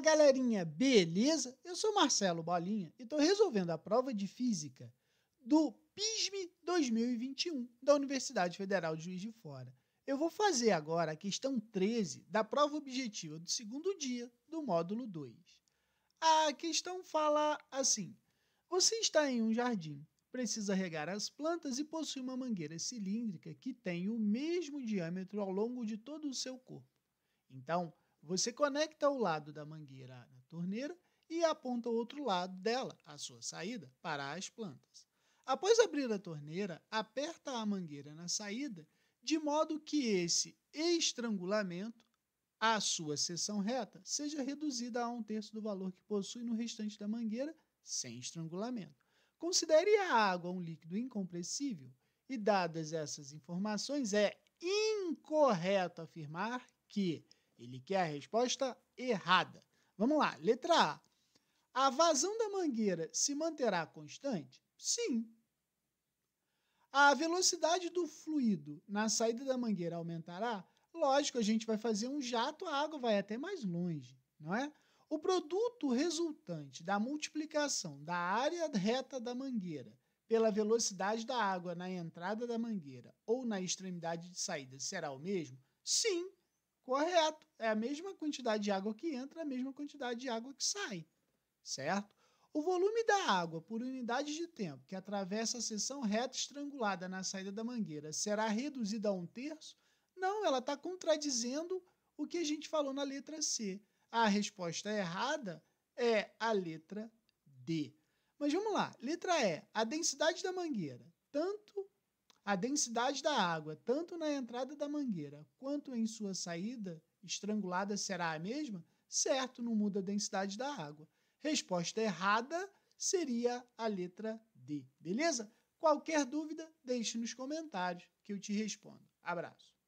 Fala galerinha, beleza? Eu sou Marcelo Bolinha e estou resolvendo a prova de física do PISM 2021 da Universidade Federal de Juiz de Fora. Eu vou fazer agora a questão 13 da prova objetiva do segundo dia do módulo 2. A questão fala assim: Você está em um jardim, precisa regar as plantas e possui uma mangueira cilíndrica que tem o mesmo diâmetro ao longo de todo o seu corpo. Então, você conecta o lado da mangueira na torneira e aponta o outro lado dela, a sua saída, para as plantas. Após abrir a torneira, aperta a mangueira na saída, de modo que esse estrangulamento, a sua seção reta, seja reduzida a um terço do valor que possui no restante da mangueira, sem estrangulamento. Considere a água um líquido incompressível e, dadas essas informações, é incorreto afirmar que ele quer a resposta errada. Vamos lá, letra A. A vazão da mangueira se manterá constante? Sim. A velocidade do fluido na saída da mangueira aumentará? Lógico, a gente vai fazer um jato, a água vai até mais longe, não é? O produto resultante da multiplicação da área reta da mangueira pela velocidade da água na entrada da mangueira ou na extremidade de saída será o mesmo? Sim. Correto. É a mesma quantidade de água que entra, a mesma quantidade de água que sai. Certo? O volume da água por unidade de tempo que atravessa a seção reta estrangulada na saída da mangueira será reduzido a um terço? Não, ela está contradizendo o que a gente falou na letra C. A resposta errada é a letra D. Mas vamos lá. Letra E. A densidade da mangueira, tanto a densidade da água, tanto na entrada da mangueira quanto em sua saída, estrangulada será a mesma? Certo, não muda a densidade da água. Resposta errada seria a letra D, beleza? Qualquer dúvida, deixe nos comentários que eu te respondo. Abraço.